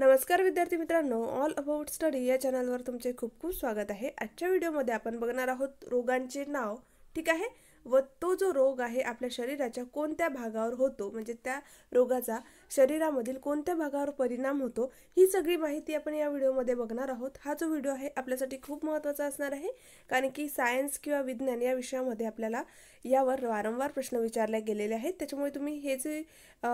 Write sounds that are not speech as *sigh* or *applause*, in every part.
नमस्कार विद्यार्थी मित्रांनो ऑल अबाउट स्टडी या चॅनलवर तुमचे खूप खूप स्वागत आहे आजच्या व्हिडिओमध्ये आपण बघणार आहोत रोगांचे नाव ठीक आहे व तो जो रोग आहे आपल्या शरीराच्या कोणत्या भागावर होतो म्हणजे त्या रोगाचा शरीरामधील कोणत्या भागावर परिणाम होतो ही सगळी माहिती आपण या व्हिडिओमध्ये बघणार आहोत हा जो व्हिडिओ आहे आपल्यासाठी खूप महत्त्वाचा असणार आहे कारण की सायन्स किंवा विज्ञान या विषयामध्ये आपल्याला यावर वारंवार प्रश्न विचारले गेलेले आहेत त्याच्यामुळे तुम्ही हे जे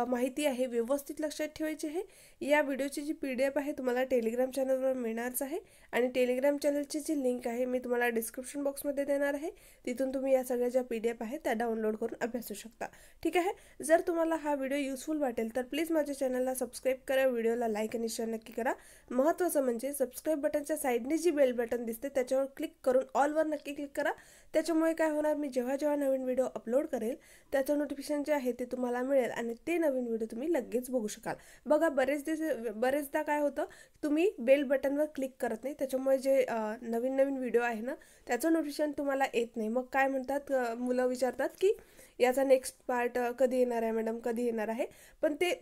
माहिती आहे व्यवस्थित लक्षात ठेवायची आहे या व्हिडिओची जी पी डी एफ आहे तुम्हाला टेलिग्राम चॅनलवर मिळणारच आहे आणि टेलिग्राम चॅनलची जी लिंक आहे मी तुम्हाला डिस्क्रिप्शन बॉक्समध्ये देणार आहे तिथून तुम्ही या सगळ्या ज्या पी एफ आहे त्या डाउनलोड करून अभ्यासू शकता ठीक आहे जर तुम्हाला हा व्हिडिओ युजफुल वाटेल तर प्लीज माझ्या चॅनलला सबस्क्राईब करा व्हिडिओला लाईक आणि शेअर नक्की करा महत्त्वाचं म्हणजे सबस्क्राईब बटनच्या साईडने जी बेल बटन दिसते त्याच्यावर क्लिक करून ऑलवर नक्की क्लिक करा त्याच्यामुळे काय होणार मी जेव्हा जेव्हा नवीन व्हिडिओ अपलोड करेल त्याचं नोटिफिकेशन जे आहे ते तुम्हाला मिळेल आणि ते नवीन व्हिडिओ तुम्ही लगेच बघू शकाल बघा बरेच दिवस बरेचदा काय होतं तुम्ही बेल बटनवर क्लिक करत नाही त्याच्यामुळे जे नवीन नवीन व्हिडिओ आहे ना त्याचं न्यूट्रिशन तुम्हाला येत नाही मग काय म्हणतात मुलं विचारतात की याचा नेक्स्ट पार्ट कधी येणार आहे मॅडम कधी येणार आहे पण ते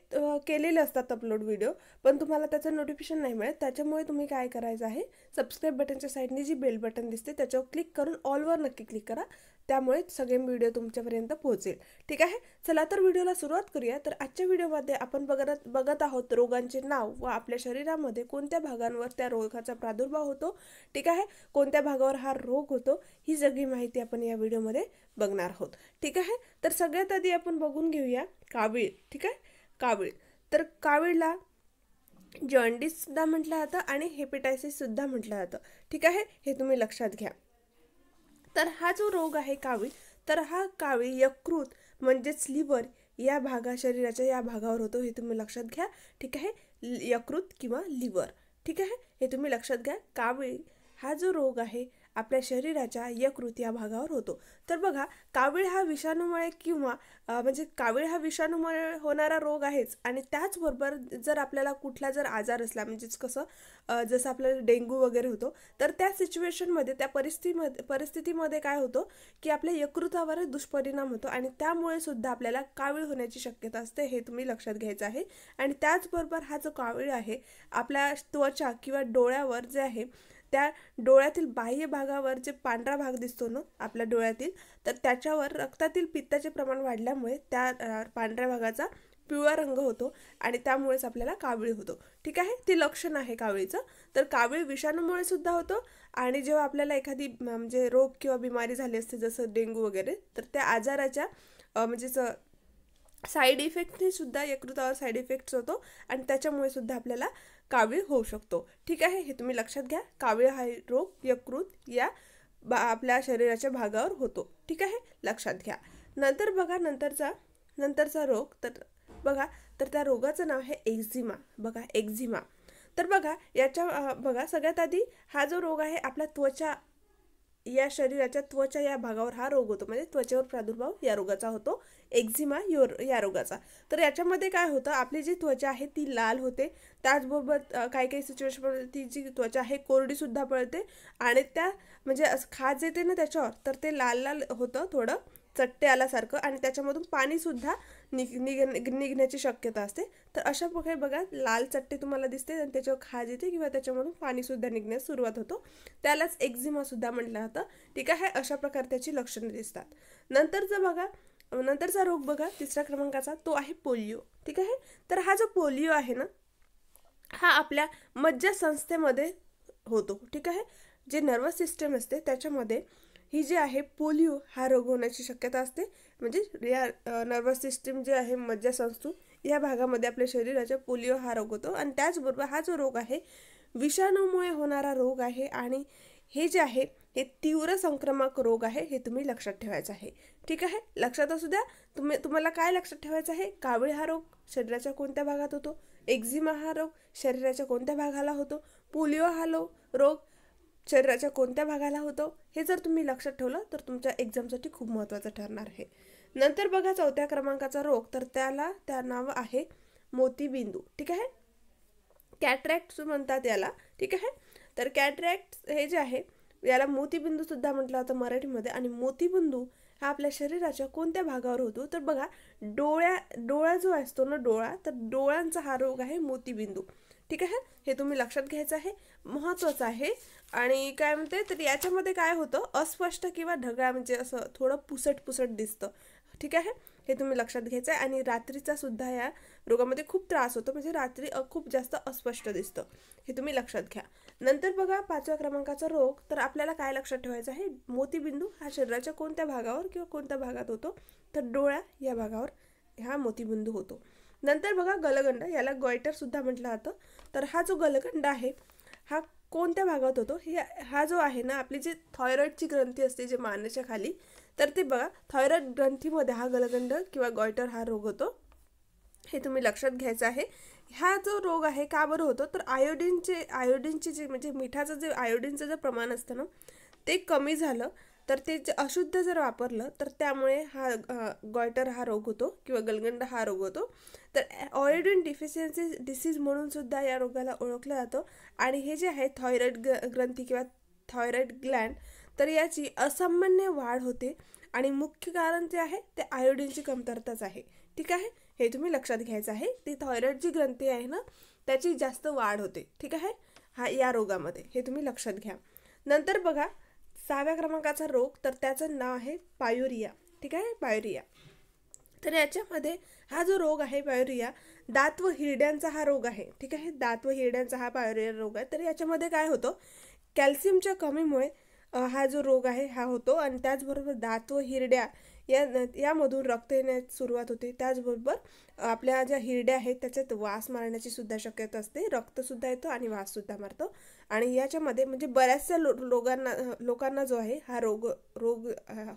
केलेले असतात अपलोड व्हिडिओ पण तुम्हाला त्याचं नोटिफिकेशन नाही मिळत त्याच्यामुळे तुम्ही काय करायचं आहे सबस्क्राईब बटनच्या साईडने जी बेल बटन दिसते त्याच्यावर क्लिक करून ऑलवर नक्की क्लिक करा त्यामुळे सगळे व्हिडिओ तुमच्यापर्यंत पोहोचेल ठीक आहे चला तर व्हिडिओला सुरुवात करूया तर आजच्या व्हिडिओमध्ये आपण बघत बघत आहोत रोगांचे नाव व आपल्या शरीरामध्ये कोणत्या भागांवर त्या रोगाचा प्रादुर्भाव होतो ठीक आहे कोणत्या भागावर हा रोग होतो ही सगळी माहिती आपण या व्हिडिओमध्ये बघणार आहोत ठीक आहे तर सगळ्यात आधी आपण बघून घेऊया कावीळ ठीक आहे कावीळ तर कावीळला जॉन्डिससुद्धा म्हटलं जातं आणि हेपेटायसिससुद्धा म्हटलं जातं ठीक आहे हे तुम्ही लक्षात घ्या तर हा जो रोग आहे कावीळ तर हा कावीळ यकृत म्हणजेच लिव्हर या भागा शरीराच्या या भागावर होतो हे तुम्ही लक्षात घ्या ठीक आहे यकृत किंवा लिव्हर ठीक आहे हे तुम्ही लक्षात घ्या कावीळ हा जो रोग आहे आपल्या शरीराच्या यकृत या भागावर होतो तर बघा कावीळ हा विषाणूमुळे किंवा म्हणजे कावीळ हा विषाणूमुळे होणारा रोग आहेच आणि त्याचबरोबर जर आपल्याला कुठला जर आजार असला म्हणजेच कसं जसं आपल्याला डेंग्यू वगैरे होतो तर त्या सिच्युएशनमध्ये त्या परिस्थितीमध्ये परिस्थितीमध्ये काय होतो की आपल्या यकृतावर दुष्परिणाम होतो आणि त्यामुळे सुद्धा आपल्याला कावीळ होण्याची शक्यता असते हे तुम्ही लक्षात घ्यायचं आहे आणि त्याचबरोबर हा जो कावीळ आहे आपल्या त्वचा किंवा डोळ्यावर जे आहे त्या डोळ्यातील बाह्य भागावर जे पांढरा भाग दिसतो ना आपल्या डोळ्यातील तर त्याच्यावर रक्तातील पित्ताचे प्रमाण वाढल्यामुळे त्या पांढऱ्या भागाचा पिवळा रंग होतो आणि त्यामुळेच आपल्याला कावळी होतो ठीक आहे ते लक्षण आहे कावळीचं तर कावीळ विषाणूमुळे सुद्धा होतो आणि जेव्हा आपल्याला एखादी म्हणजे रोग किंवा बिमारी झाली असते जसं डेंगू वगैरे तर त्या आजाराच्या म्हणजेच साईड इफेक्टने सुद्धा यकृतावर साईड इफेक्ट्स होतो आणि त्याच्यामुळे सुद्धा आपल्याला कावीळ होऊ शकतो ठीक आहे हे तुम्ही लक्षात घ्या कावीळ हा रोग यकृत या बा आपल्या शरीराच्या भागावर होतो ठीक आहे लक्षात घ्या नंतर बघा नंतरचा नंतरचा रोग तर बघा तर त्या रोगाचं नाव आहे एक्झिमा बघा एक्झिमा तर बघा याच्या बघा सगळ्यात आधी हा जो रोग आहे आपल्या त्वचा या शरीराच्या त्वचा या भागावर हा रोग होतो म्हणजे त्वचेवर प्रादुर्भाव या रोगाचा होतो एक्झिमा यो या रोगाचा तर याच्यामध्ये काय होतं आपली जी त्वचा आहे ती लाल होते त्याचबरोबर काही काही सिच्युएशन ती जी त्वचा आहे कोरडीसुद्धा पळते आणि त्या म्हणजे असं खाज येते ना त्याच्यावर तर ते लाल लाल होतं थोडं चट्टे आल्यासारखं आणि त्याच्यामधून पाणीसुद्धा निग निघ निघण्याची शक्यता असते तर अशा प्रकारे बघा लाल चट्टी तुम्हाला दिसते आणि त्याच्यावर खाज येते किंवा त्याच्यामधून पाणीसुद्धा निघण्यास सुरुवात होतो त्यालाच एक्झिमासुद्धा म्हटलं जातं ठीक आहे अशा प्रकारे त्याची लक्षणं दिसतात जर बघा नंतरचा रोग बघा तिसऱ्या क्रमांकाचा तो आहे पोलिओ ठीक आहे तर हा जो पोलिओ आहे ना हा आपल्या मज्जासंस्थेमध्ये संस्थेमध्ये होतो ठीक आहे जे नर्वस सिस्टम असते त्याच्यामध्ये ही जी आहे पोलिओ हा रोग होण्याची शक्यता असते म्हणजे या नर्वस सिस्टीम जे आहे मज्जासंस्थू या भागामध्ये आपल्या शरीराचा पोलिओ हा रोग होतो आणि त्याचबरोबर हा जो रोग आहे विषाणूमुळे होणारा रोग आहे आणि हे जे आहे हे तीव्र संक्रमक रोग आहे हे तुम्ही लक्षात ठेवायचं आहे ठीक आहे लक्षात असू द्या तुम्ही तुम्हाला काय लक्षात ठेवायचं आहे कावळी हा रोग शरीराच्या कोणत्या भागात होतो एक्झिमा हा रोग शरीराच्या कोणत्या भागाला होतो पोलिओ हा लो रोग शरीराच्या कोणत्या भागाला होतो हे जर तुम्ही लक्षात ठेवलं तर तुमच्या एक्झामसाठी खूप महत्त्वाचं ठरणार आहे नंतर बघा चौथ्या क्रमांकाचा रोग तर त्याला त्या नाव आहे मोतीबिंदू ठीक आहे कॅट्रॅक्ट म्हणतात याला ठीक आहे तर कॅटरॅक्ट हे जे आहे याला सुद्धा म्हटलं होतं मराठीमध्ये आणि मोतीबिंदू हा आपल्या शरीराच्या कोणत्या भागावर होतो तर बघा डोळ्या डोळा जो असतो ना डोळा तर डोळ्यांचा हा रोग आहे मोतीबिंदू ठीक आहे हे तुम्ही लक्षात घ्यायचं आहे महत्त्वाचं आहे आणि काय म्हणते तर याच्यामध्ये काय होतं अस्पष्ट किंवा ढगळा म्हणजे असं थोडं पुसट पुसट दिसतं ठीक आहे हे तुम्ही लक्षात घ्यायचं आहे आणि रात्रीचा सुद्धा या रोगामध्ये खूप त्रास होतो म्हणजे रात्री खूप जास्त अस्पष्ट दिसतं हे तुम्ही लक्षात घ्या नंतर बघा पाचव्या क्रमांकाचा रोग तर आपल्याला काय लक्षात ठेवायचं आहे मोतीबिंदू हा शरीराच्या कोणत्या भागावर किंवा कोणत्या भागात होतो तर डोळ्या या भागावर हा मोतीबिंदू होतो नंतर बघा गलगंड याला गॉयटर सुद्धा म्हटलं जातं तर हा जो गलगंड आहे हा कोणत्या भागात होतो हे हा जो आहे ना आपली जी थॉयरॉईडची ग्रंथी असते जे मानेच्या खाली तर ते बघा थॉयरॉईड ग्रंथीमध्ये हा गलगंड किंवा गॉयटर हा रोग होतो हे तुम्ही लक्षात घ्यायचं आहे हा जो रोग आहे का बरं होतो तर आयोडीनचे आयोडीनचे जे म्हणजे मिठाचं जे आयोडीनचं जे प्रमाण असतं ना ते कमी झालं तर ते जे अशुद्ध जर वापरलं तर त्यामुळे हा गॉयटर हा रोग होतो किंवा गलगंड हा रोग होतो तर ऑयोडिन डिफिशियन्सी डिसीज म्हणून सुद्धा या रोगाला ओळखला जातो आणि हे जे आहे थायरॉइड ग्रंथी किंवा थायरॉइड ग्लँड तर याची असामान्य वाढ होते आणि मुख्य कारण जे आहे ते आयोडीनची कमतरताच आहे ठीक आहे हे तुम्ही लक्षात घ्यायचं आहे ती थायरॉइड जी ग्रंथी आहे ना त्याची जास्त वाढ होते ठीक आहे हा या रोगामध्ये हे तुम्ही लक्षात घ्या नंतर बघा सहाव्या क्रमांकाचा रोग तर त्याचं नाव आहे पायुरिया ठीक आहे पायुरिया तर याच्यामध्ये हा जो रोग आहे पायुरिया दात व हिरड्यांचा हा रोग आहे ठीक आहे दात व हिरड्यांचा हा पायुरिया रोग आहे तर याच्यामध्ये काय होतं कॅल्शियमच्या कमीमुळे हा जो रोग आहे हा होतो आणि त्याचबरोबर दात व हिरड्या या यामधून रक्त येण्यास सुरुवात होते त्याचबरोबर आपल्या ज्या हिरड्या आहेत त्याच्यात वास मारण्याची सुद्धा शक्यता असते रक्तसुद्धा येतो आणि वाससुद्धा मारतो आणि याच्यामध्ये म्हणजे बऱ्याचशा लो लोकांना लोकांना जो आहे हा रोग रोग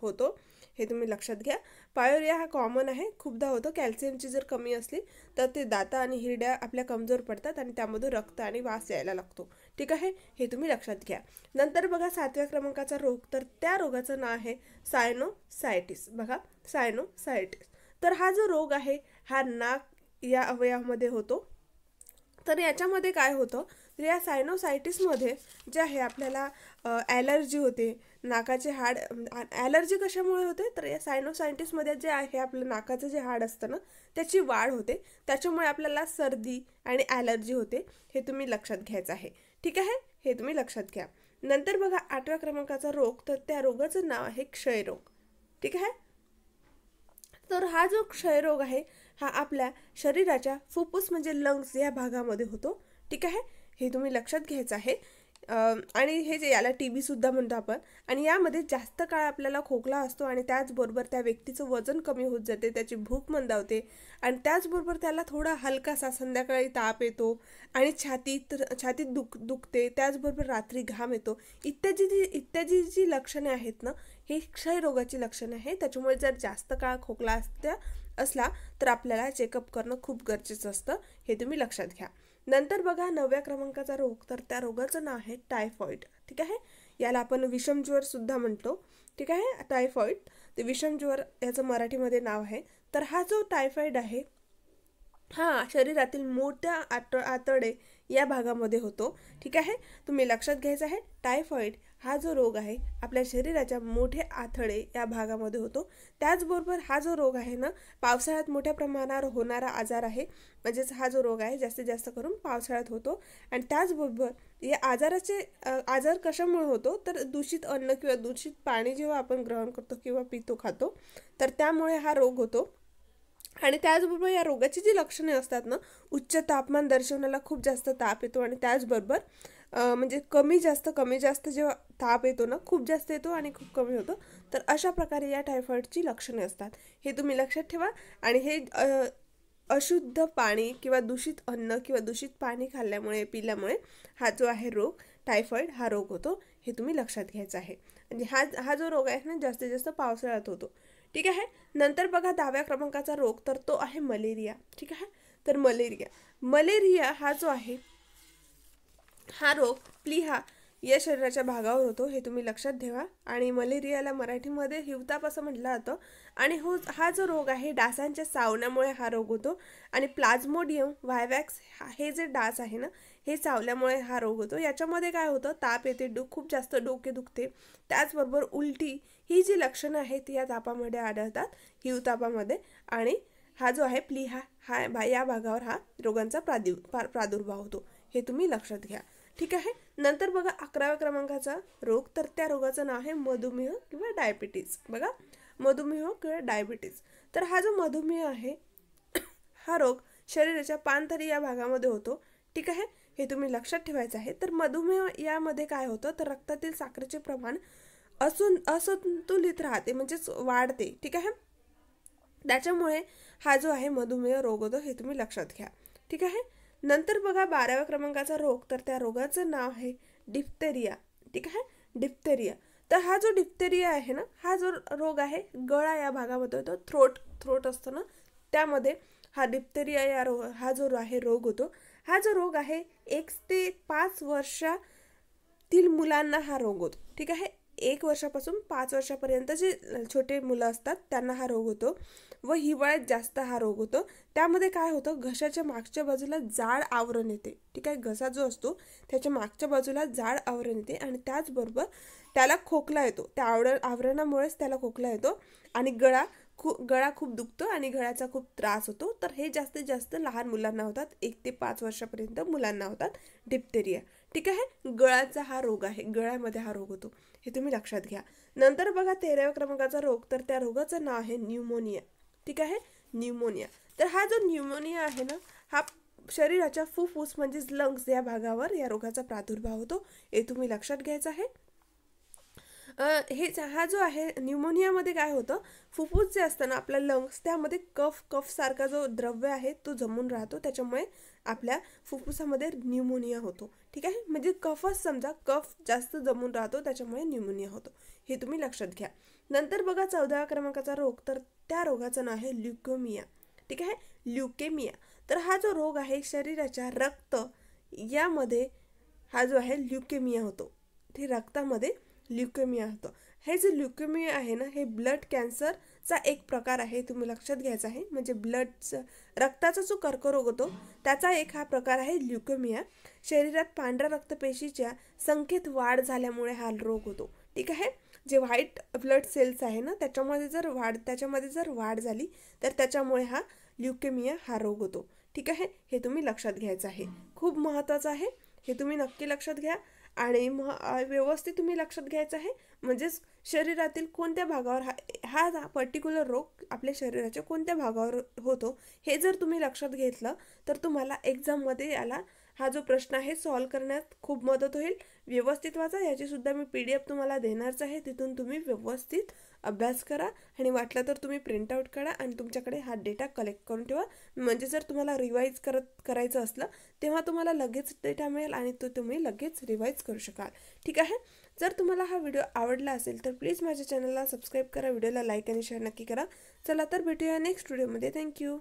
होतो हे तुम्ही लक्षात घ्या पायोरिया हा कॉमन आहे खूपदा होतो कॅल्शियमची जर कमी असली तर ते दाता आणि हिरड्या आपल्या कमजोर पडतात आणि त्यामधून रक्त आणि वास यायला लागतो ठीक आहे हे तुम्ही लक्षात घ्या नंतर बघा सातव्या क्रमांकाचा रोग तर त्या रोगाचं नाव आहे सायनोसायटिस बघा सायनोसायटिस तर हा जो रोग आहे हा नाक या अवयवामध्ये होतो तर याच्यामध्ये काय होतं तर या सायनोसायटिसमध्ये जे आहे आपल्याला ॲलर्जी होते नाकाचे हाड ॲलर्जी कशामुळे होते तर या सायनोसायंटिसमध्ये जे आहे आपलं नाकाचं जे हाड असतं ना त्याची वाढ होते त्याच्यामुळे आपल्याला सर्दी आणि ॲलर्जी होते हे तुम्ही लक्षात घ्यायचं आहे ठीक आहे हे तुम्ही लक्षात घ्या नंतर बघा आठव्या क्रमांकाचा रोग तर त्या रोगाचं नाव आहे क्षयरोग ठीक आहे तर हा जो क्षयरोग आहे हा आपल्या शरीराच्या फुफ्फुस म्हणजे लंग्स या भागामध्ये होतो ठीक आहे हे तुम्ही लक्षात घ्यायचं आहे आणि हे जे याला टी बीसुद्धा म्हणतो आपण आणि यामध्ये जास्त काळ आपल्याला खोकला असतो आणि त्याचबरोबर त्या व्यक्तीचं वजन कमी होत जाते त्याची भूक मंदावते आणि त्याचबरोबर त्याला थोडा हलकासा संध्याकाळी ताप येतो आणि छातीत छातीत दुख दुखते त्याचबरोबर रात्री घाम येतो इत्यादी जी इत्यादी जी लक्षणे आहेत ना हे क्षयरोगाची लक्षणे आहे त्याच्यामुळे जर जास्त काळ खोकला असत्या असला तर आपल्याला चेकअप करणं खूप गरजेचं असतं हे तुम्ही लक्षात घ्या नंतर बघा नवव्या क्रमांकाचा रोग तर त्या रोगाचं नाव आहे टायफॉईड ठीक आहे याला आपण विषमज्वर सुद्धा म्हणतो ठीक आहे टायफॉईड ते विषमज्वर याचं मराठीमध्ये नाव आहे तर हा जो टायफॉईड आहे हा शरीरातील मोठ्या आत आतडे या भागामध्ये होतो ठीक आहे तुम्ही लक्षात घ्यायचं आहे टायफॉईड हा जो रोग आहे आपल्या शरीराच्या मोठे आथळे या भागामध्ये होतो त्याचबरोबर हा जो रोग आहे ना पावसाळ्यात मोठ्या प्रमाणावर होणारा आजार आहे म्हणजेच हा जो रोग आहे जास्तीत जास्त करून पावसाळ्यात होतो आणि त्याचबरोबर या आजाराचे आजार कशामुळे होतो तर दूषित अन्न किंवा दूषित पाणी जेव्हा आपण ग्रहण करतो किंवा पितो खातो तर त्यामुळे हा रोग होतो आणि त्याचबरोबर या रोगाची जी लक्षणे असतात ना उच्च तापमान दर्शवण्याला खूप जास्त ताप येतो आणि त्याचबरोबर म्हणजे कमी जास्त कमी जास्त जेव्हा ताप येतो ना खूप जास्त येतो आणि खूप कमी होतो तर अशा प्रकारे या टायफॉईडची लक्षणे असतात हे तुम्ही लक्षात ठेवा आणि हे अशुद्ध पाणी किंवा दूषित अन्न किंवा दूषित पाणी खाल्ल्यामुळे पिल्यामुळे हा जो आहे रोग टायफॉईड हा रोग होतो हे तुम्ही लक्षात घ्यायचं आहे म्हणजे हा हा जो रोग आहे ना जास्तीत जास्त पावसाळ्यात होतो ठीक आहे नंतर बघा दहाव्या क्रमांकाचा रोग तर तो आहे मलेरिया ठीक आहे तर मलेरिया मलेरिया हा जो आहे हा रोग प्लिहा या शरीराच्या भागावर होतो हे तुम्ही लक्षात ठेवा आणि मलेरियाला मराठीमध्ये हिवताप असं म्हटलं जातं आणि हो हा जो रोग आहे डासांच्या सावण्यामुळे हा रोग होतो आणि प्लाझ्मोडियम व्हायवॅक्स हे जे डास आहे ना हे चावल्यामुळे हा रोग होतो याच्यामध्ये काय होतं ताप येते डो खूप जास्त डोके दुखते त्याचबरोबर उलटी ही जी लक्षणं आहेत या तापामध्ये आढळतात हिवतापामध्ये आणि हा जो आहे प्लिहा हा या भागावर हा रोगांचा प्रादुर्भाव होतो हे तुम्ही लक्षात घ्या ठीक आहे नंतर बघा अकराव्या क्रमांकाचा रोग तर त्या रोगाचं नाव आहे मधुमेह किंवा डायबिटीज बघा मधुमेह किंवा डायबिटीज तर हा जो मधुमेह आहे *coughs* हा रोग शरीराच्या पानथरी या भागामध्ये होतो ठीक आहे हे तुम्ही लक्षात ठेवायचं आहे तर मधुमेह यामध्ये काय होतं तर रक्तातील साखरेचे प्रमाण असून असंतुलित राहते म्हणजेच वाढते ठीक आहे त्याच्यामुळे हा जो आहे मधुमेह रोग होतो हे तुम्ही लक्षात घ्या ठीक आहे नंतर बघा बाराव्या क्रमांकाचा रोग तर त्या रोगाचं नाव आहे डिप्थेरिया ठीक आहे डिप्थेरिया तर हा जो डिप्थेरिया आहे ना हा जो रोग आहे गळा या भागामध्ये होतो थ्रोट थ्रोट असतो ना त्यामध्ये हा डिप्थेरिया या रोग हा जो आहे रोग होतो हा जो रोग आहे एक ते पाच वर्षातील मुलांना हा रोग होतो ठीक आहे एक वर्षापासून पाच वर्षापर्यंत जे छोटे मुलं असतात त्यांना हा रोग होतो व हिवाळ्यात जास्त हा रोग होतो त्यामध्ये काय होतं घशाच्या मागच्या बाजूला जाड आवरण येते ठीक आहे घसा जो असतो त्याच्या मागच्या बाजूला जाड आवरण येते आणि त्याचबरोबर त्याला खोकला येतो त्या आवरण आवरणामुळेच त्याला खोकला येतो आणि गळा खू गळा खूप दुखतो आणि गळ्याचा खूप त्रास होतो तर हे जास्तीत जास्त लहान मुलांना होतात एक ते पाच वर्षापर्यंत मुलांना होतात डिप्थेरिया ठीक आहे गळाचा हा रोग आहे गळ्यामध्ये हा रोग होतो हे तुम्ही लक्षात घ्या नंतर बघा तेराव्या क्रमांकाचा रोग तर त्या रोगाचं नाव आहे न्यूमोनिया ठीक आहे न्यूमोनिया तर हा जो न्यूमोनिया आहे ना हा शरीराच्या फुफ्फुस म्हणजेच लंग्स या भागावर या रोगाचा प्रादुर्भाव होतो हे तुम्ही लक्षात घ्यायचं आहे हे हा जो आहे न्यूमोनियामध्ये काय होतं फुफ्फुस जे असतं ना आपल्या लंग्स त्यामध्ये कफ कफसारखा जो द्रव्य आहे तो जमून राहतो त्याच्यामुळे आपल्या फुफ्फुसामध्ये न्यूमोनिया होतो ठीक आहे म्हणजे कफच समजा कफ जास्त जमून राहतो त्याच्यामुळे न्यूमोनिया होतो हे तुम्ही लक्षात घ्या नंतर बघा चौदाव्या क्रमांकाचा रोग तर त्या रोगाचं नाव आहे ल्युकोमिया ठीक आहे ल्युकेमिया तर हा जो रोग आहे शरीराच्या रक्त यामध्ये हा जो आहे ल्युकेमिया होतो ते रक्तामध्ये ल्युकेमिया होतो हे जे ल्युकेमिया आहे ना हे ब्लड कॅन्सरचा एक प्रकार आहे तुम्ही लक्षात घ्यायचं आहे म्हणजे ब्लडचं रक्ताचा जो कर्करोग होतो त्याचा एक हा प्रकार आहे ल्युकेमिया शरीरात पांढऱ्या रक्तपेशीच्या संख्येत वाढ झाल्यामुळे हा रोग होतो ठीक आहे जे व्हाईट ब्लड सेल्स आहे ना त्याच्यामध्ये जर वाढ त्याच्यामध्ये जर वाढ झाली तर त्याच्यामुळे हा ल्युकेमिया हा रोग होतो ठीक आहे हे तुम्ही लक्षात घ्यायचं आहे खूप महत्त्वाचं आहे हे तुम्ही नक्की लक्षात घ्या आणि म व्यवस्थित तुम्ही लक्षात घ्यायचं आहे म्हणजेच शरीरातील कोणत्या भागावर हा हा पर्टिक्युलर रोग आपल्या शरीराच्या कोणत्या भागावर होतो हे जर तुम्ही लक्षात घेतलं तर तुम्हाला एक्झाममध्ये याला हा जो प्रश्न आहे सॉल्व करण्यात खूप मदत होईल व्यवस्थित वाचा याचीसुद्धा मी पी डी एफ तुम्हाला देणारच आहे तिथून तुम्ही व्यवस्थित अभ्यास करा आणि वाटलं तर तुम्ही प्रिंट आऊट करा आणि तुमच्याकडे हा डेटा कलेक्ट करून ठेवा म्हणजे जर तुम्हाला रिवाईज करत करायचं असलं तेव्हा तुम्हाला लगेच डेटा मिळेल आणि तो तुम्ही लगेच रिवाईज करू शकाल ठीक आहे जर तुम्हाला हा व्हिडिओ आवडला असेल तर प्लीज माझ्या चॅनलला सबस्क्राईब करा व्हिडिओला लाईक आणि शेअर नक्की करा चला तर भेटूया नेक्स्ट व्हिडिओमध्ये थँक्यू